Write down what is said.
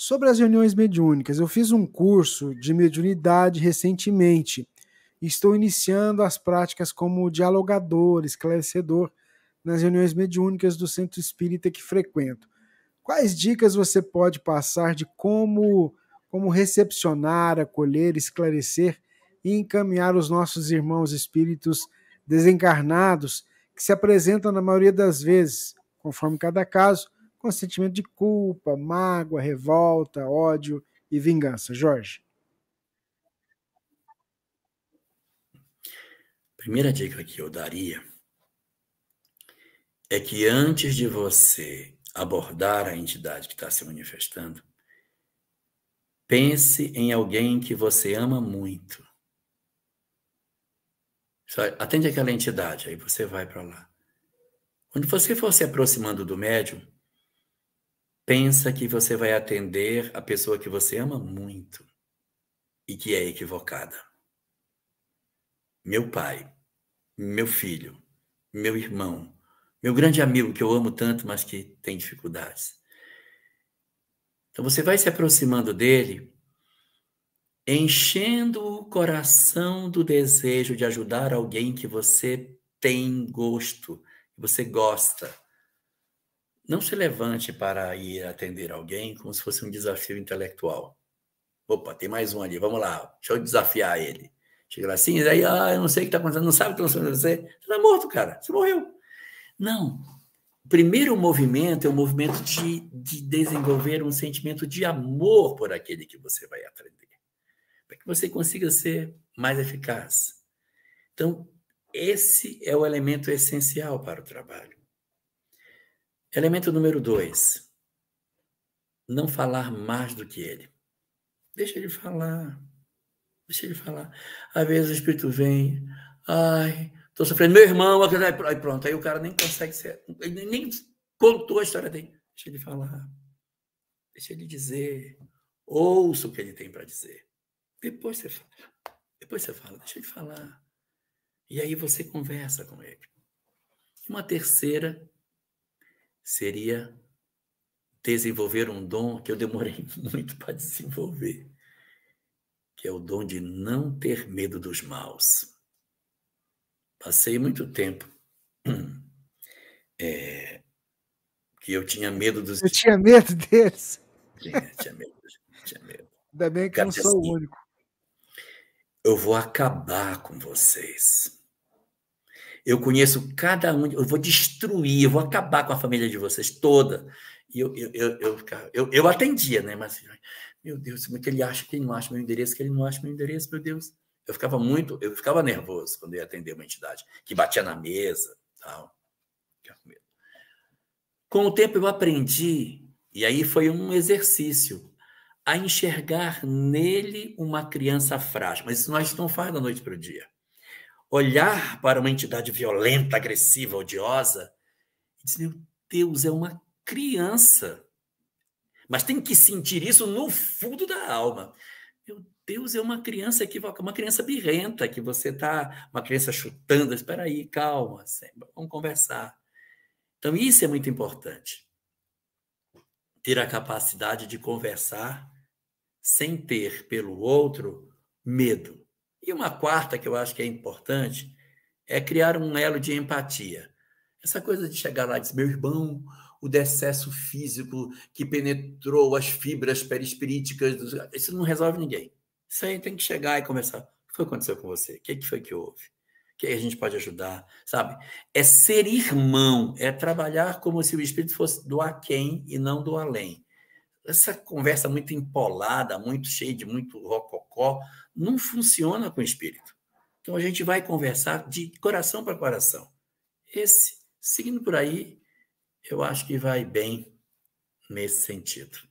Sobre as reuniões mediúnicas, eu fiz um curso de mediunidade recentemente. Estou iniciando as práticas como dialogador, esclarecedor nas reuniões mediúnicas do centro espírita que frequento. Quais dicas você pode passar de como, como recepcionar, acolher, esclarecer e encaminhar os nossos irmãos espíritos desencarnados que se apresentam na maioria das vezes, conforme cada caso, com sentimento de culpa, mágoa, revolta, ódio e vingança. Jorge. Primeira dica que eu daria é que antes de você abordar a entidade que está se manifestando, pense em alguém que você ama muito. Atende aquela entidade, aí você vai para lá. Quando você for se aproximando do médium, pensa que você vai atender a pessoa que você ama muito e que é equivocada. Meu pai, meu filho, meu irmão, meu grande amigo que eu amo tanto, mas que tem dificuldades. Então você vai se aproximando dele, enchendo o coração do desejo de ajudar alguém que você tem gosto, que você gosta. Não se levante para ir atender alguém como se fosse um desafio intelectual. Opa, tem mais um ali, vamos lá, deixa eu desafiar ele. Chega lá assim, e aí, ah, eu não sei o que está acontecendo, não sabe o que está acontecendo, você está morto, cara, você morreu. Não. O primeiro movimento é o movimento de, de desenvolver um sentimento de amor por aquele que você vai aprender, para que você consiga ser mais eficaz. Então, esse é o elemento essencial para o trabalho. Elemento número dois. Não falar mais do que ele. Deixa ele falar. Deixa ele falar. Às vezes o espírito vem, ai, tô sofrendo, meu irmão, aí pronto. Aí o cara nem consegue ser, ele nem contou a história dele. Deixa ele falar. Deixa ele dizer. Ouça o que ele tem para dizer. Depois você fala. Depois você fala, deixa ele falar. E aí você conversa com ele. Uma terceira seria desenvolver um dom que eu demorei muito para desenvolver, que é o dom de não ter medo dos maus. Passei muito tempo é, que eu tinha medo dos. Eu tinha medo deles. Tinha, medo. Tinha medo. Ainda bem que eu não sou assim, o único. Eu vou acabar com vocês. Eu conheço cada um, eu vou destruir, eu vou acabar com a família de vocês toda. E eu, eu, eu, eu, eu, atendia, né? Mas, meu Deus, como é que ele acha que ele não acha meu endereço, que ele não acha meu endereço, meu Deus. Eu ficava muito, eu ficava nervoso quando eu ia atender uma entidade que batia na mesa, tal. Com o tempo eu aprendi, e aí foi um exercício, a enxergar nele uma criança frágil. Mas isso nós não é faz da noite para o dia olhar para uma entidade violenta, agressiva, odiosa, e dizer: Meu Deus, é uma criança. Mas tem que sentir isso no fundo da alma. Meu Deus, é uma criança equivocada, uma criança birrenta que você tá, uma criança chutando. Espera aí, calma, vamos conversar. Então isso é muito importante. Ter a capacidade de conversar sem ter pelo outro medo. E uma quarta que eu acho que é importante é criar um elo de empatia. Essa coisa de chegar lá e dizer, meu irmão, o decesso físico que penetrou as fibras perispiríticas, dos... isso não resolve ninguém. Isso aí tem que chegar e conversar. O que foi que aconteceu com você? O que foi que houve? O é que a gente pode ajudar? Sabe? É ser irmão, é trabalhar como se o espírito fosse do aquém e não do além. Essa conversa muito empolada, muito cheia de muito rococó, não funciona com espírito. Então a gente vai conversar de coração para coração. Esse, seguindo por aí, eu acho que vai bem nesse sentido.